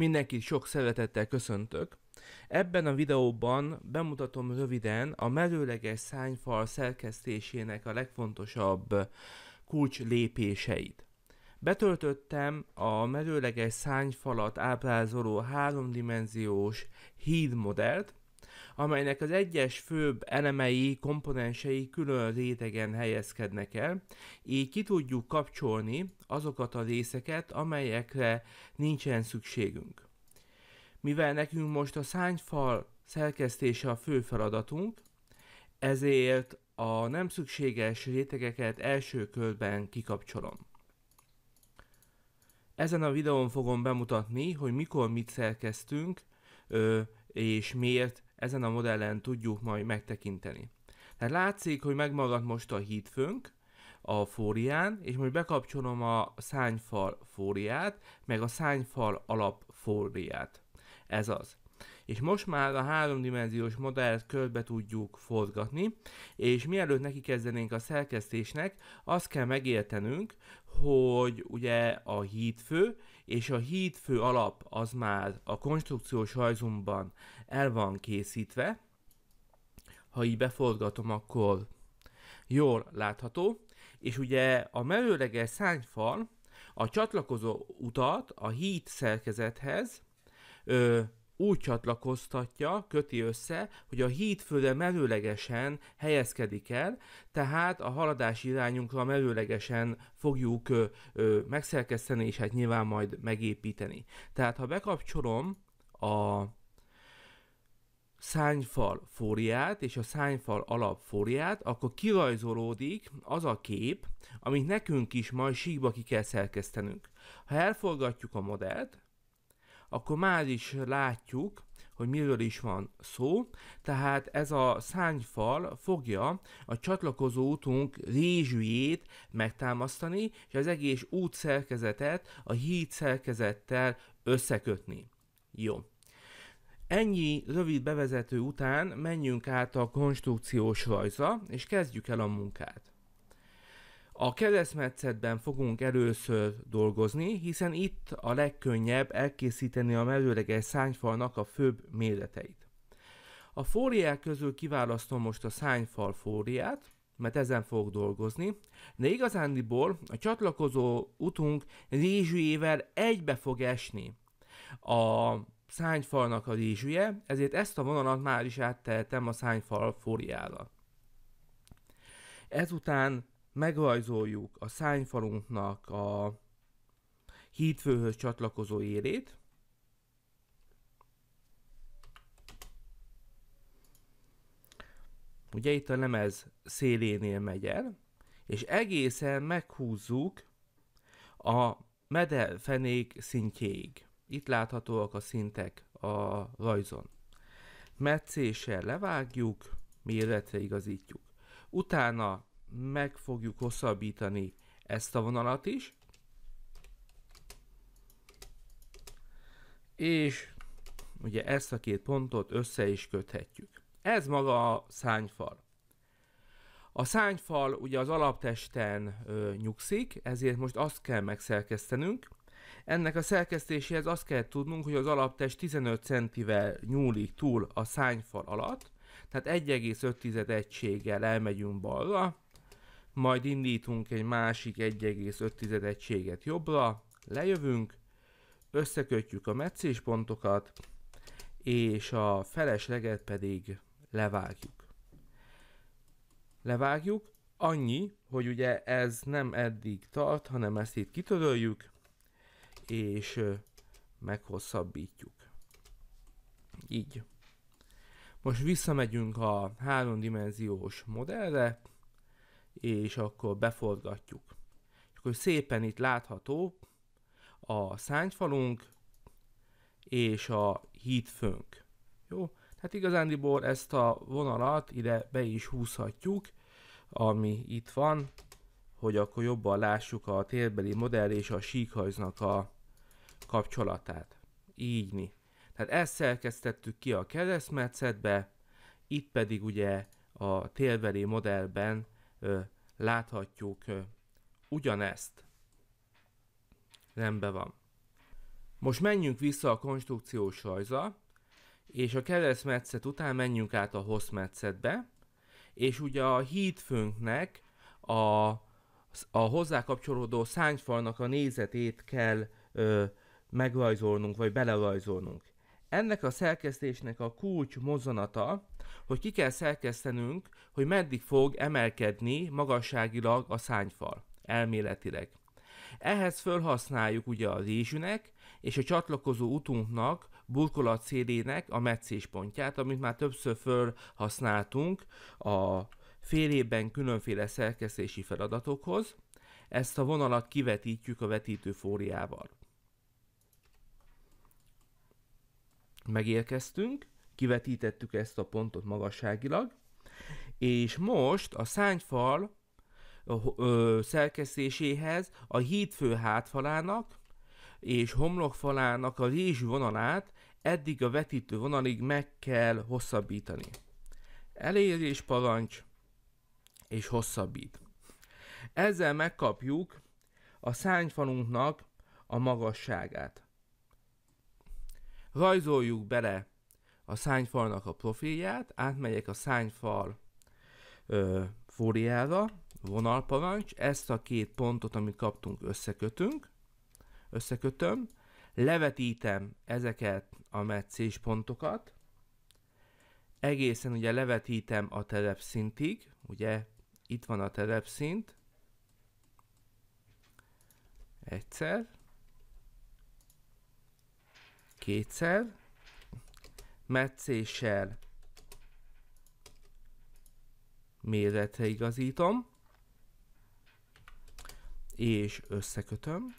Mindenkit sok szeretettel köszöntök. Ebben a videóban bemutatom röviden a merőleges szányfal szerkesztésének a legfontosabb kulcs lépéseit. Betöltöttem a merőleges szányfalat ábrázoló háromdimenziós hídmodellt, amelynek az egyes főbb elemei, komponensei külön rétegen helyezkednek el, így ki tudjuk kapcsolni azokat a részeket, amelyekre nincsen szükségünk. Mivel nekünk most a szányfal szerkesztése a fő feladatunk, ezért a nem szükséges rétegeket első körben kikapcsolom. Ezen a videón fogom bemutatni, hogy mikor mit szerkeztünk, és miért ezen a modellen tudjuk majd megtekinteni. Tehát látszik, hogy megmaradt most a hídfőnk, a fórián, és most bekapcsolom a szányfal fóriát, meg a szányfal alap fóriát. Ez az. És most már a háromdimenziós modellt körbe tudjuk forgatni, és mielőtt neki kezdenénk a szerkesztésnek, azt kell megértenünk, hogy ugye a hídfő és a híd fő alap az már a konstrukciós rajzomban el van készítve. Ha így beforgatom, akkor jól látható, és ugye a merőleges szányfal a csatlakozó utat a híd szerkezethez ö, úgy csatlakoztatja, köti össze, hogy a híd merőlegesen helyezkedik el, tehát a haladás irányunkra merőlegesen fogjuk ö, ö, megszerkeszteni, és hát nyilván majd megépíteni. Tehát ha bekapcsolom a szányfal fóriát és a szányfal alap fóriát, akkor kirajzolódik az a kép, amit nekünk is majd síkba ki kell szerkesztenünk. Ha elforgatjuk a modellt, akkor már is látjuk, hogy miről is van szó. Tehát ez a szányfal fogja a csatlakozó útunk rézsűjét megtámasztani, és az egész út szerkezetet a híd szerkezettel összekötni. Jó. Ennyi rövid bevezető után menjünk át a konstrukciós rajzra, és kezdjük el a munkát. A keresztmetszetben fogunk először dolgozni, hiszen itt a legkönnyebb elkészíteni a merőleges szányfalnak a főbb méreteit. A fóriák közül kiválasztom most a szányfal fóriát, mert ezen fogok dolgozni, de igazándiból a csatlakozó utunk rézsűjével egybe fog esni a szányfalnak a rézsüje, ezért ezt a vonalat már is áttehetem a szányfal fóriára. Ezután megrajzoljuk a szányfalunknak a hídfőhöz csatlakozó érét, ugye itt a lemez szélénél megy el, és egészen meghúzzuk a medelfenék szintjéig. Itt láthatóak a szintek a rajzon. Metszéssel levágjuk, méretre igazítjuk. Utána meg fogjuk hosszabbítani ezt a vonalat is. És ugye ezt a két pontot össze is köthetjük. Ez maga a szányfal. A szányfal ugye az alaptesten ö, nyugszik, ezért most azt kell megszerkesztenünk. Ennek a szerkesztéséhez azt kell tudnunk, hogy az alaptest 15 centivel nyúlik túl a szányfal alatt, tehát 1,5 egységgel elmegyünk balra, majd indítunk egy másik 1,5 egységet jobbra, lejövünk, összekötjük a pontokat, és a felesleget pedig levágjuk. Levágjuk, annyi, hogy ugye ez nem eddig tart, hanem ezt itt kitöröljük, és meghosszabbítjuk. Így. Most visszamegyünk a háromdimenziós modellre, és akkor beforgatjuk. És akkor szépen itt látható a szányfalunk és a hídfőnk. Jó? Tehát igazándiból ezt a vonalat ide be is húzhatjuk, ami itt van, hogy akkor jobban lássuk a térbeli modell és a síkhajznak a kapcsolatát. Így mi. Tehát ezt szerkesztettük ki a keresztmetszetbe, itt pedig ugye a térbeli modellben láthatjuk ugyanezt. Rendben van. Most menjünk vissza a konstrukciós rajza, és a keresztmetszet után menjünk át a hosszmetszetbe, és ugye a hídfőnknek a, a hozzá kapcsolódó szányfalnak a nézetét kell ö, megrajzolnunk, vagy belerajzolnunk ennek a szerkesztésnek a kulcs mozzanata, hogy ki kell szerkesztenünk, hogy meddig fog emelkedni magasságilag a szányfal, elméletileg. Ehhez fölhasználjuk ugye a rézsünek és a csatlakozó utunknak, burkolat szélének a meccéspontját, amit már többször felhasználtunk a félében különféle szerkesztési feladatokhoz. Ezt a vonalat kivetítjük a vetítőfóriával. megérkeztünk, kivetítettük ezt a pontot magasságilag, és most a szányfal szerkesztéséhez a hídfő hátfalának és homlokfalának a rézsű vonalát eddig a vetítő vonalig meg kell hosszabbítani. Elérés parancs és hosszabbít. Ezzel megkapjuk a szányfalunknak a magasságát. Rajzoljuk bele a szányfalnak a profilját, átmegyek a szányfal ö, fóriára, vonalparancs, ezt a két pontot, amit kaptunk, összekötünk, összekötöm, levetítem ezeket a meccés pontokat, egészen ugye levetítem a terepszintig, ugye itt van a terepszint, egyszer, kétszer, metszéssel méretre igazítom, és összekötöm.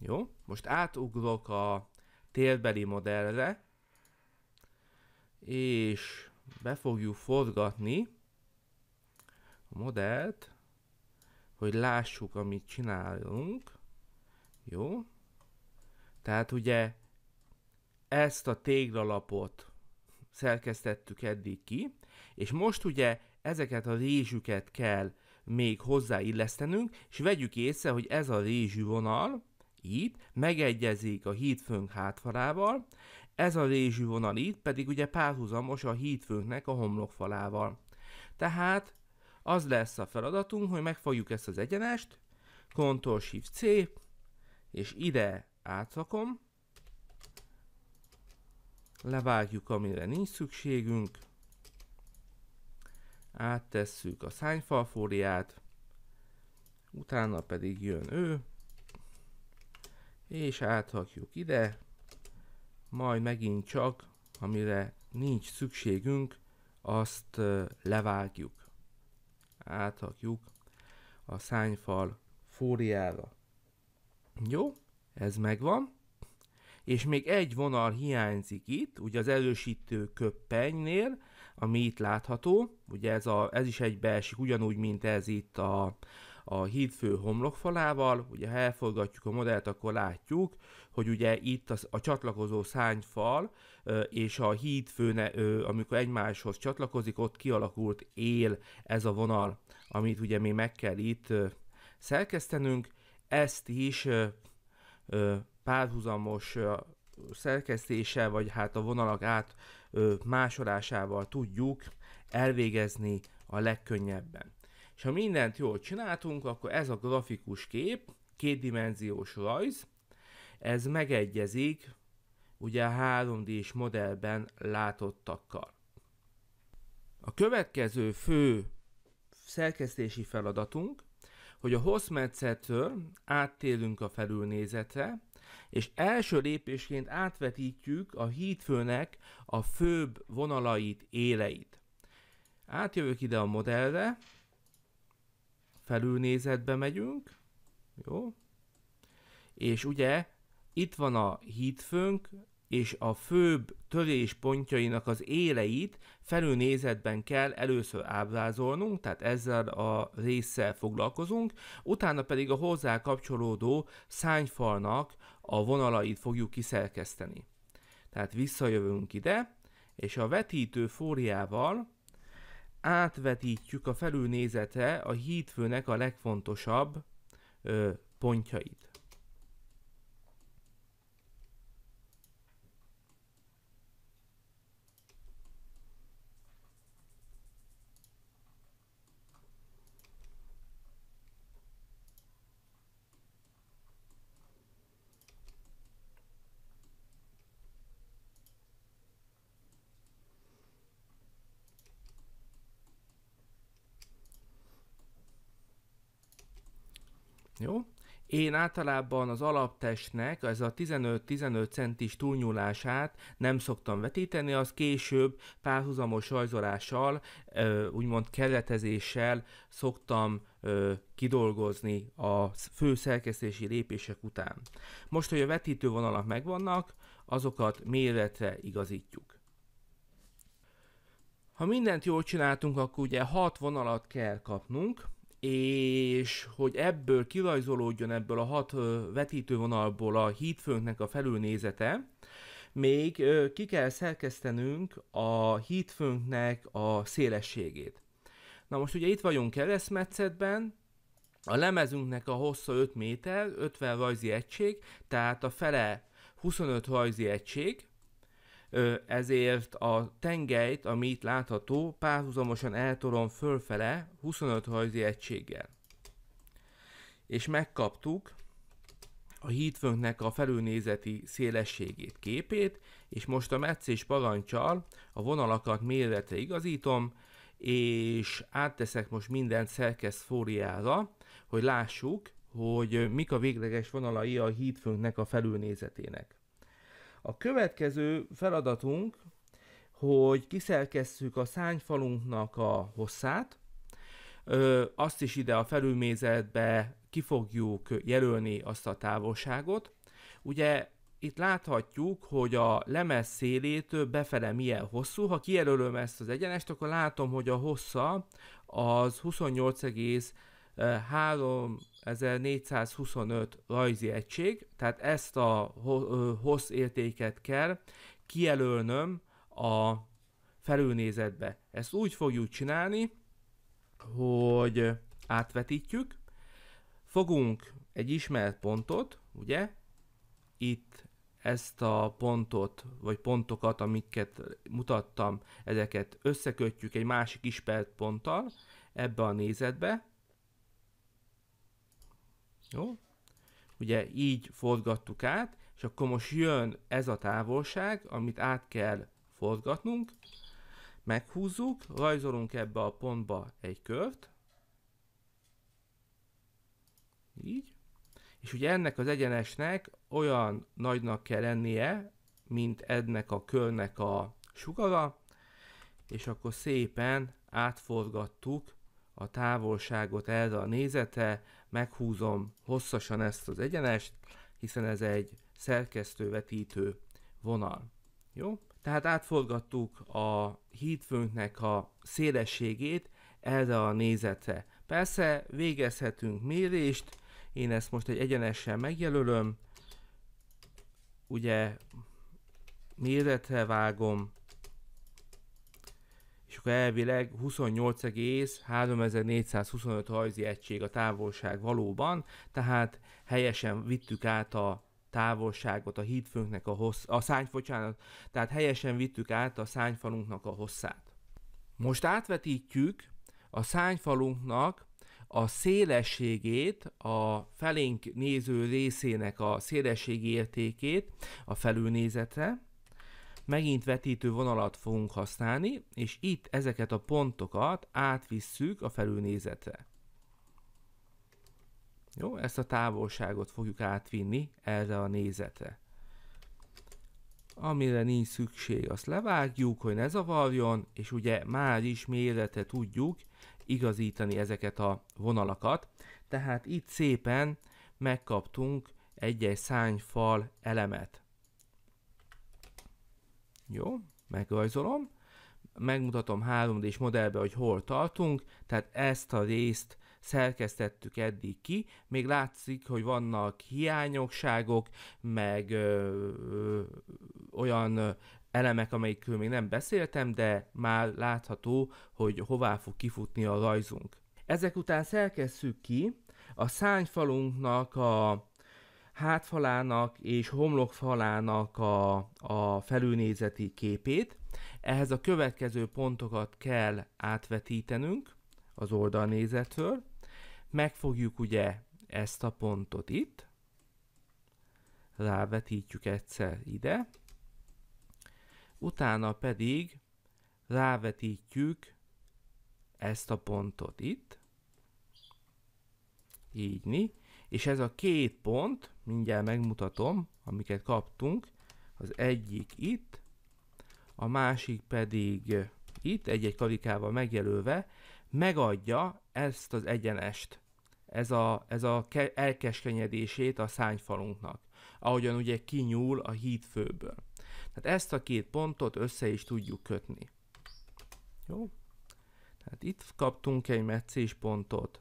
Jó, most átugrok a térbeli modellre, és be fogjuk forgatni a modellt, hogy lássuk, amit csinálunk. Jó? Tehát ugye ezt a téglalapot szerkesztettük eddig ki, és most ugye ezeket a rézsüket kell még hozzáillesztenünk, és vegyük észre, hogy ez a rézsű vonal itt megegyezik a hídfőnk hátfalával, ez a rézsű vonal itt pedig ugye párhuzamos a hídfőnknek a homlokfalával. Tehát az lesz a feladatunk, hogy megfogjuk ezt az egyenest, Ctrl Shift C, és ide átrakom, levágjuk, amire nincs szükségünk, áttesszük a szányfalfóriát, utána pedig jön ő, és áthakjuk ide, majd megint csak, amire nincs szükségünk, azt levágjuk. áthakjuk a szányfal fóriára. Jó, ez megvan és még egy vonal hiányzik itt, ugye az elősítő köppenynél, ami itt látható, ugye ez, a, ez is egybeesik ugyanúgy, mint ez itt a, a hídfő homlokfalával, ugye ha elforgatjuk a modellt, akkor látjuk, hogy ugye itt a, a csatlakozó szányfal és a hídfőne, amikor egymáshoz csatlakozik, ott kialakult él ez a vonal, amit ugye mi meg kell itt szerkesztenünk, ezt is párhuzamos szerkesztése, vagy hát a vonalak át másolásával tudjuk elvégezni a legkönnyebben. És ha mindent jól csináltunk, akkor ez a grafikus kép, kétdimenziós rajz, ez megegyezik ugye a 3D-s modellben látottakkal. A következő fő szerkesztési feladatunk, hogy a hosszmetszertől áttérünk a felülnézetre, és első lépésként átvetítjük a hídfőnek a főbb vonalait, éleit. Átjövök ide a modellre, felülnézetbe megyünk, jó, és ugye itt van a hídfőnk, és a főbb töréspontjainak az éleit felülnézetben kell először ábrázolnunk, tehát ezzel a résszel foglalkozunk, utána pedig a hozzá kapcsolódó szányfalnak a vonalait fogjuk kiszerkeszteni. Tehát visszajövünk ide, és a vetítő fóriával átvetítjük a felülnézete a hídfőnek a legfontosabb ö, pontjait. Jó? Én általában az alaptestnek ez a 15-15 centis túlnyúlását nem szoktam vetíteni, az később párhuzamos rajzolással, úgymond keretezéssel szoktam kidolgozni a fő szerkesztési lépések után. Most, hogy a vetítővonalak megvannak, azokat méretre igazítjuk. Ha mindent jól csináltunk, akkor ugye 6 vonalat kell kapnunk, és hogy ebből kirajzolódjon ebből a hat vetítővonalból a hídfőnknek a felülnézete, még ki kell szerkesztenünk a hídfőnknek a szélességét. Na most ugye itt vagyunk keresztmetszetben, a lemezünknek a hossza 5 méter, 50 rajzi egység, tehát a fele 25 rajzi egység, ezért a tengelyt, ami itt látható, párhuzamosan eltorom fölfele 25 hajzi egységgel. És megkaptuk a hídfőnknek a felülnézeti szélességét, képét, és most a meccés parancsal a vonalakat méretre igazítom, és átteszek most mindent szerkesz fóriára, hogy lássuk, hogy mik a végleges vonalai a hídfőnknek a felülnézetének. A következő feladatunk, hogy kiszerkesszük a szányfalunknak a hosszát, Ö, azt is ide a felülmézetbe ki fogjuk jelölni azt a távolságot. Ugye itt láthatjuk, hogy a lemez szélét befele milyen hosszú. Ha kijelölöm ezt az egyenest, akkor látom, hogy a hossza az 28,3 1425 rajzi egység, tehát ezt a hossz értéket kell kijelölnöm a felülnézetbe. Ezt úgy fogjuk csinálni, hogy átvetítjük, fogunk egy ismert pontot, ugye, itt ezt a pontot, vagy pontokat, amiket mutattam, ezeket összekötjük egy másik ismert ponttal ebbe a nézetbe, jó? Ugye így forgattuk át, és akkor most jön ez a távolság, amit át kell forgatnunk, meghúzzuk, rajzolunk ebbe a pontba egy kört, így, és ugye ennek az egyenesnek olyan nagynak kell lennie, mint ennek a körnek a sugara, és akkor szépen átforgattuk a távolságot ez a nézete, meghúzom hosszasan ezt az egyenest, hiszen ez egy szerkesztővetítő vonal. Jó? Tehát átforgattuk a hídfőnknek a szélességét erre a nézete. Persze végezhetünk mérést, én ezt most egy egyenessel megjelölöm, ugye méretre vágom, akkor elvileg 28,3425 hajzi egység a távolság valóban, tehát helyesen vittük át a távolságot a hídfőnknek a hossz, a szány, bocsánat, tehát helyesen vittük át a szányfalunknak a hosszát. Most átvetítjük a szányfalunknak a szélességét, a felénk néző részének a szélességi értékét a felülnézetre, megint vetítő vonalat fogunk használni, és itt ezeket a pontokat átvisszük a felülnézetre. Jó, ezt a távolságot fogjuk átvinni erre a nézetre. Amire nincs szükség, azt levágjuk, hogy ne zavarjon, és ugye már is méretre tudjuk igazítani ezeket a vonalakat. Tehát itt szépen megkaptunk egy-egy szányfal elemet. Jó, megrajzolom. Megmutatom 3D-s modellbe, hogy hol tartunk, tehát ezt a részt szerkesztettük eddig ki, még látszik, hogy vannak hiányosságok, meg ö, ö, olyan elemek, amelyikről még nem beszéltem, de már látható, hogy hová fog kifutni a rajzunk. Ezek után szerkesszük ki a szányfalunknak a hátfalának és homlokfalának a, a felülnézeti képét. Ehhez a következő pontokat kell átvetítenünk az oldalnézetről. Megfogjuk ugye ezt a pontot itt, rávetítjük egyszer ide, utána pedig rávetítjük ezt a pontot itt, így, és ez a két pont, mindjárt megmutatom, amiket kaptunk, az egyik itt, a másik pedig itt, egy-egy karikával megjelölve, megadja ezt az egyenest, ez a, ez a ke- elkeskenyedését a szányfalunknak, ahogyan ugye kinyúl a híd főből. Tehát ezt a két pontot össze is tudjuk kötni. Jó? Tehát itt kaptunk egy meccéspontot,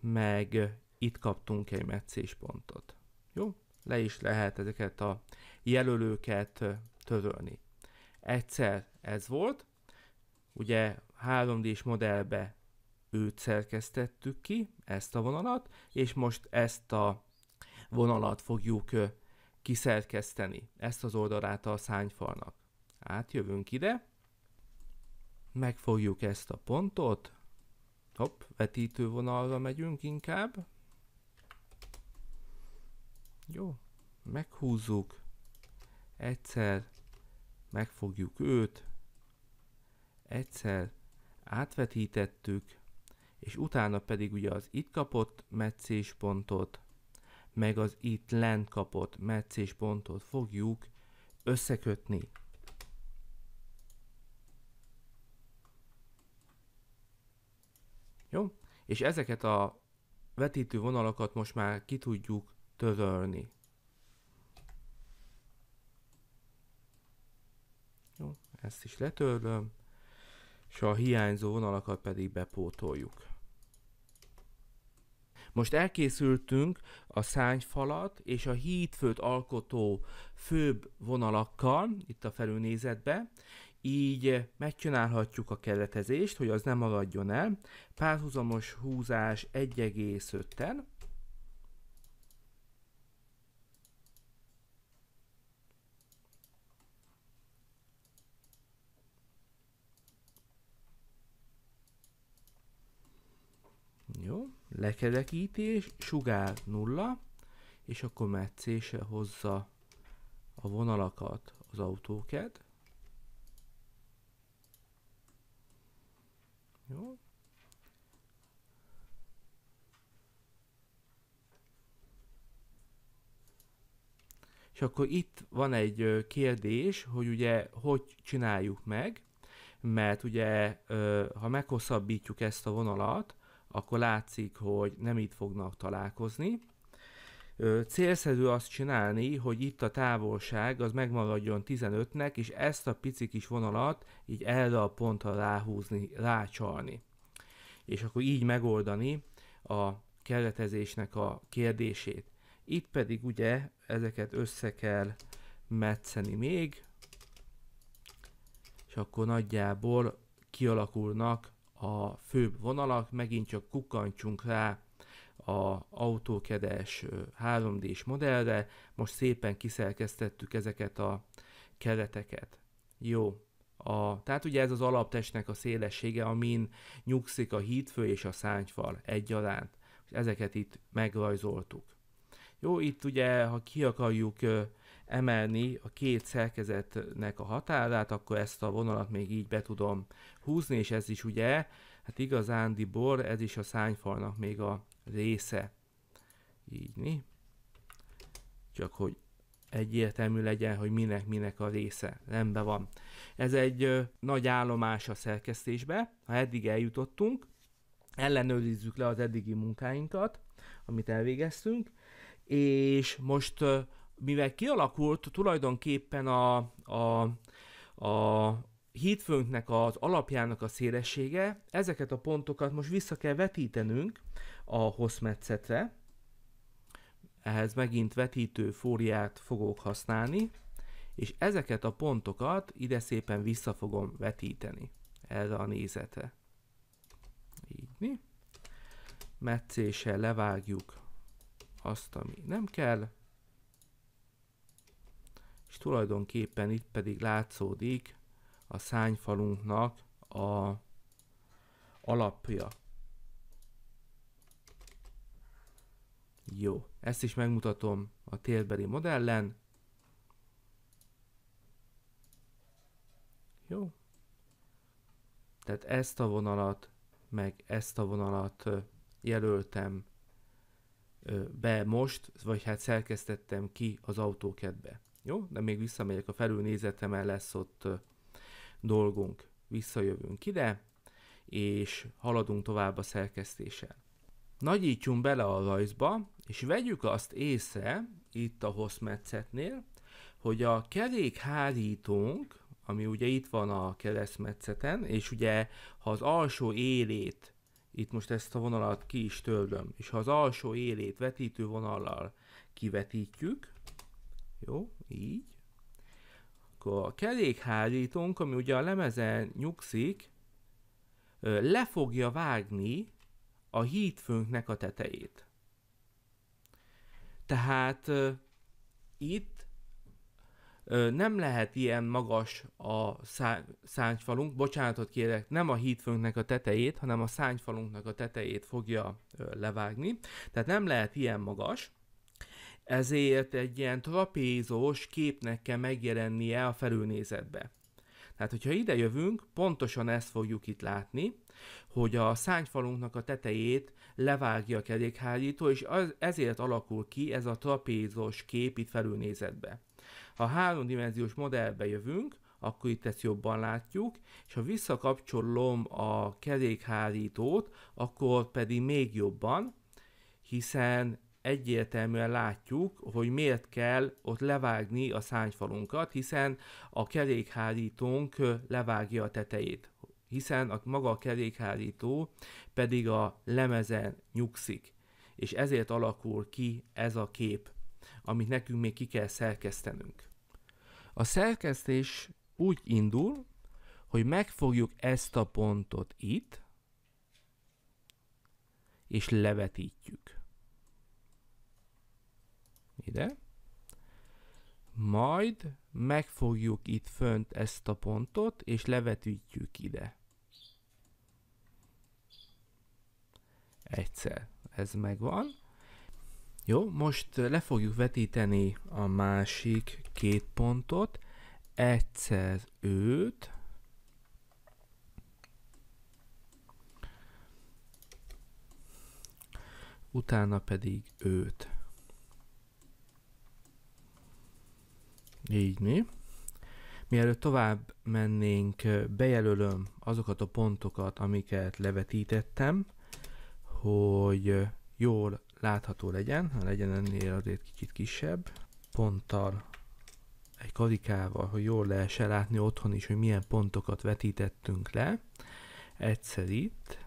meg itt kaptunk egy pontot. Jó? Le is lehet ezeket a jelölőket törölni. Egyszer ez volt, ugye 3D-s modellbe őt szerkesztettük ki, ezt a vonalat, és most ezt a vonalat fogjuk kiszerkeszteni, ezt az oldalát a szányfalnak. Átjövünk ide, megfogjuk ezt a pontot, hopp, vetítővonalra megyünk inkább, jó, meghúzzuk, egyszer megfogjuk őt, egyszer átvetítettük, és utána pedig ugye az itt kapott meccéspontot, meg az itt lent kapott meccéspontot fogjuk összekötni. Jó? És ezeket a vetítő vonalakat most már ki tudjuk törölni. Jó, ezt is letörlöm, és a hiányzó vonalakat pedig bepótoljuk. Most elkészültünk a szányfalat és a hídfőt alkotó főbb vonalakkal, itt a felülnézetbe, így megcsinálhatjuk a keretezést, hogy az nem maradjon el. Párhuzamos húzás 1,5-en, lekerekítés, sugár nulla, és akkor már C-se hozza a vonalakat az autóked. Jó. És akkor itt van egy kérdés, hogy ugye hogy csináljuk meg, mert ugye ha meghosszabbítjuk ezt a vonalat, akkor látszik, hogy nem itt fognak találkozni. Célszerű azt csinálni, hogy itt a távolság az megmaradjon 15-nek, és ezt a pici kis vonalat így erre a pontra ráhúzni, rácsalni. És akkor így megoldani a keretezésnek a kérdését. Itt pedig ugye ezeket össze kell metszeni még, és akkor nagyjából kialakulnak a főbb vonalak, megint csak kukkantsunk rá a autókedes 3D-s modellre, most szépen kiszerkesztettük ezeket a kereteket. Jó, a, tehát ugye ez az alaptestnek a szélessége, amin nyugszik a hídfő és a szányfal egyaránt. Ezeket itt megrajzoltuk. Jó, itt ugye, ha ki akarjuk emelni a két szerkezetnek a határát, akkor ezt a vonalat még így be tudom húzni, és ez is ugye, hát igazándi bor, ez is a szányfalnak még a része. Így mi? Csak hogy egyértelmű legyen, hogy minek-minek a része. Rendben van. Ez egy ö, nagy állomás a szerkesztésbe. Ha eddig eljutottunk, ellenőrizzük le az eddigi munkáinkat, amit elvégeztünk, és most ö, mivel kialakult tulajdonképpen a, a, a hídfőnknek az alapjának a szélessége, ezeket a pontokat most vissza kell vetítenünk a hosszmetszetre. Ehhez megint vetítő fóriát fogok használni, és ezeket a pontokat ide szépen vissza fogom vetíteni Ez a nézete. Így mi? Metszéssel levágjuk azt, ami nem kell, és tulajdonképpen itt pedig látszódik a szányfalunknak a alapja. Jó, ezt is megmutatom a térbeli modellen. Jó. Tehát ezt a vonalat, meg ezt a vonalat jelöltem be most, vagy hát szerkesztettem ki az autókedbe. Jó? De még visszamegyek a mert lesz ott dolgunk. Visszajövünk ide, és haladunk tovább a szerkesztéssel. Nagyítsunk bele a rajzba, és vegyük azt észre, itt a hosszmetszetnél, hogy a kerékhárítónk, ami ugye itt van a keresztmetszeten, és ugye ha az alsó élét, itt most ezt a vonalat ki is törlöm, és ha az alsó élét vetítő vonallal kivetítjük, jó, így. Akkor a kerékhárítónk, ami ugye a lemezen nyugszik, le fogja vágni a hídfőnknek a tetejét. Tehát itt nem lehet ilyen magas a szányfalunk, bocsánatot kérek, nem a hídfőnknek a tetejét, hanem a szányfalunknak a tetejét fogja levágni, tehát nem lehet ilyen magas, ezért egy ilyen trapézós képnek kell megjelennie a felülnézetbe. Tehát, hogyha ide jövünk, pontosan ezt fogjuk itt látni, hogy a szányfalunknak a tetejét levágja a kerékhárító, és az, ezért alakul ki ez a trapézos kép itt felülnézetbe. Ha háromdimenziós modellbe jövünk, akkor itt ezt jobban látjuk, és ha visszakapcsolom a kerékhárítót, akkor pedig még jobban, hiszen egyértelműen látjuk, hogy miért kell ott levágni a szányfalunkat, hiszen a kerékhárítónk levágja a tetejét, hiszen a maga a kerékhárító pedig a lemezen nyugszik, és ezért alakul ki ez a kép, amit nekünk még ki kell szerkesztenünk. A szerkesztés úgy indul, hogy megfogjuk ezt a pontot itt, és levetítjük ide, majd megfogjuk itt fönt ezt a pontot, és levetítjük ide. Egyszer, ez megvan. Jó, most le fogjuk vetíteni a másik két pontot, egyszer őt, utána pedig őt. Így mi. Mielőtt tovább mennénk, bejelölöm azokat a pontokat, amiket levetítettem, hogy jól látható legyen, ha legyen ennél azért kicsit kisebb, ponttal, egy karikával, hogy jól lehessen látni otthon is, hogy milyen pontokat vetítettünk le. Egyszer itt,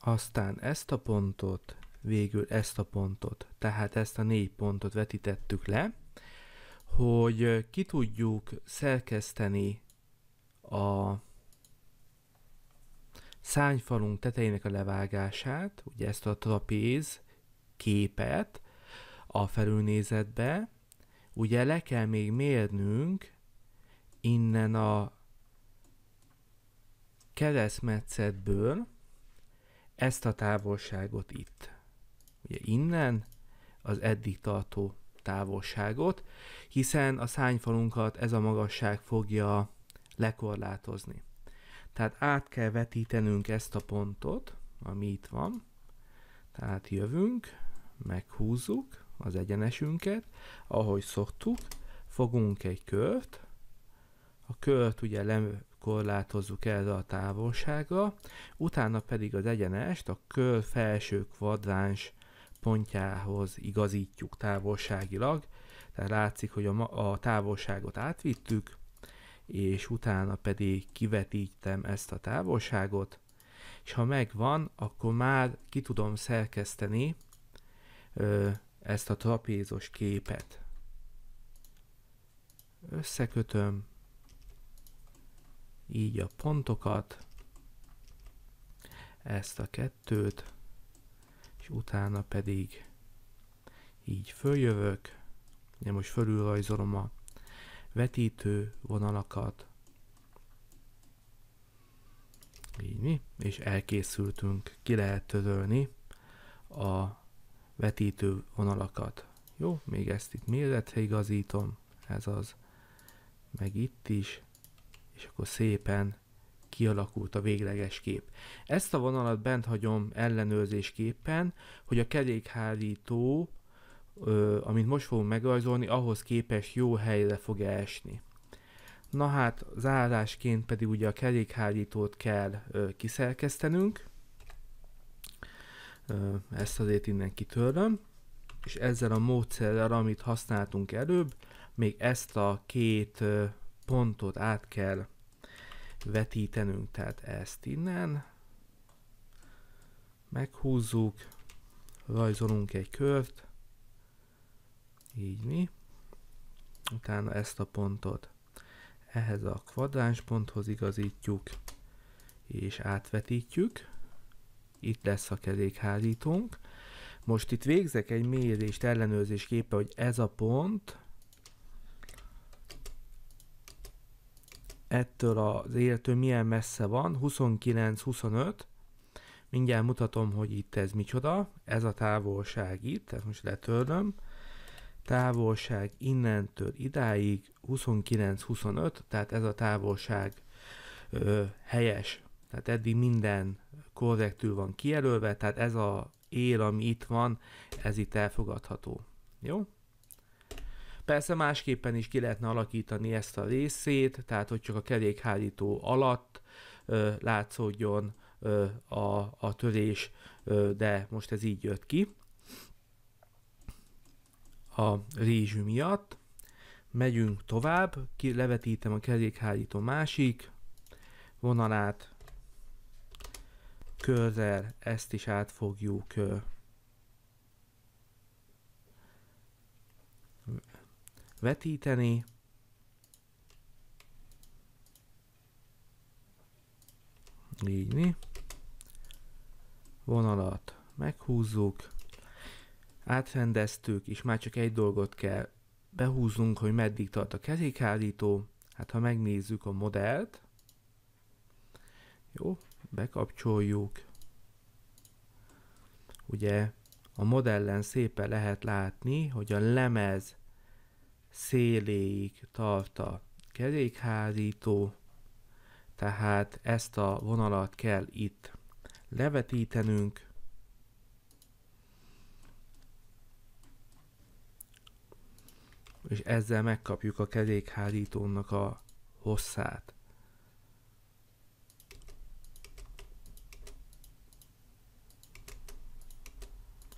aztán ezt a pontot, végül ezt a pontot, tehát ezt a négy pontot vetítettük le, hogy ki tudjuk szerkeszteni a szányfalunk tetejének a levágását, ugye ezt a trapéz képet a felülnézetbe, ugye le kell még mérnünk innen a keresztmetszetből ezt a távolságot itt ugye innen az eddig tartó távolságot, hiszen a szányfalunkat ez a magasság fogja lekorlátozni. Tehát át kell vetítenünk ezt a pontot, ami itt van. Tehát jövünk, meghúzzuk az egyenesünket, ahogy szoktuk, fogunk egy kört, a kört ugye lekorlátozzuk erre a távolságra, utána pedig az egyenest a kör felső kvadráns pontjához igazítjuk távolságilag, tehát látszik, hogy a, a távolságot átvittük, és utána pedig kivetítem ezt a távolságot, és ha megvan, akkor már ki tudom szerkeszteni ö, ezt a trapézos képet. Összekötöm így a pontokat, ezt a kettőt, utána pedig így följövök, nem most fölülrajzolom a vetítő vonalakat, így mi, és elkészültünk, ki lehet törölni a vetítő vonalakat. Jó, még ezt itt méretre igazítom, ez az, meg itt is, és akkor szépen kialakult a végleges kép. Ezt a vonalat bent hagyom ellenőrzésképpen, hogy a kerékhárító, ö, amit most fogunk megrajzolni, ahhoz képes jó helyre fog esni. Na hát, zárásként pedig ugye a kerékhárítót kell ö, kiszerkesztenünk. Ö, ezt azért innen kitörlöm. És ezzel a módszerrel, amit használtunk előbb, még ezt a két pontot át kell vetítenünk, tehát ezt innen meghúzzuk, rajzolunk egy kört, így mi, utána ezt a pontot ehhez a kvadráns ponthoz igazítjuk, és átvetítjük, itt lesz a kerékhárítónk, most itt végzek egy mérést, ellenőrzésképpen, hogy ez a pont ettől az élettől milyen messze van, 29-25, mindjárt mutatom, hogy itt ez micsoda, ez a távolság itt, tehát most letörlöm, távolság innentől idáig 29-25, tehát ez a távolság ö, helyes, tehát eddig minden korrektül van kijelölve, tehát ez a él, ami itt van, ez itt elfogadható. Jó? Persze másképpen is ki lehetne alakítani ezt a részét, tehát hogy csak a kerékhárító alatt ö, látszódjon ö, a, a törés, ö, de most ez így jött ki a rézsű miatt. Megyünk tovább, ki levetítem a kerékhárító másik vonalát, körrel ezt is át fogjuk vetíteni. Így mi. Vonalat meghúzzuk. Átrendeztük, és már csak egy dolgot kell behúznunk, hogy meddig tart a kerékhárító. Hát ha megnézzük a modellt, jó, bekapcsoljuk. Ugye a modellen szépen lehet látni, hogy a lemez széléig tart a kerékhárító, tehát ezt a vonalat kell itt levetítenünk. És ezzel megkapjuk a kerékhárítónak a hosszát.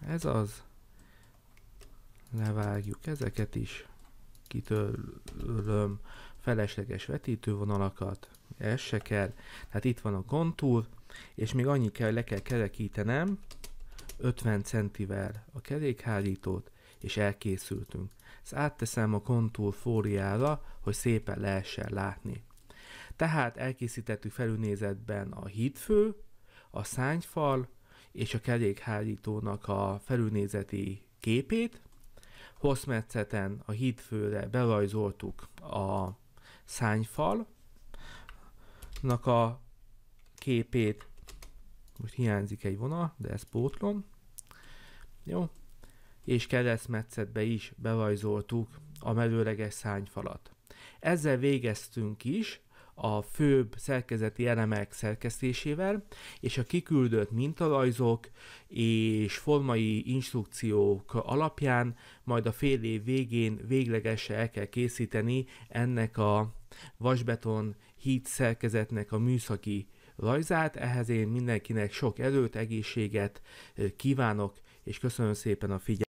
Ez az. Levágjuk ezeket is kitörlöm felesleges vetítővonalakat, ez se kell. Tehát itt van a kontúr, és még annyi kell, le kell kerekítenem 50 centivel a kerékhárítót, és elkészültünk. Ezt átteszem a kontúr fóriára, hogy szépen lehessen látni. Tehát elkészítettük felülnézetben a hídfő, a szányfal és a kerékhárítónak a felülnézeti képét, Posztmetszeten a hídfőre berajzoltuk a szányfal, a képét, most hiányzik egy vonal, de ezt pótlom. Jó, és keresztmetszetbe is berajzoltuk a merőleges szányfalat. Ezzel végeztünk is, a főbb szerkezeti elemek szerkesztésével, és a kiküldött mintalajzok és formai instrukciók alapján majd a fél év végén véglegesen el kell készíteni ennek a vasbeton híd szerkezetnek a műszaki rajzát. Ehhez én mindenkinek sok erőt, egészséget kívánok, és köszönöm szépen a figyelmet.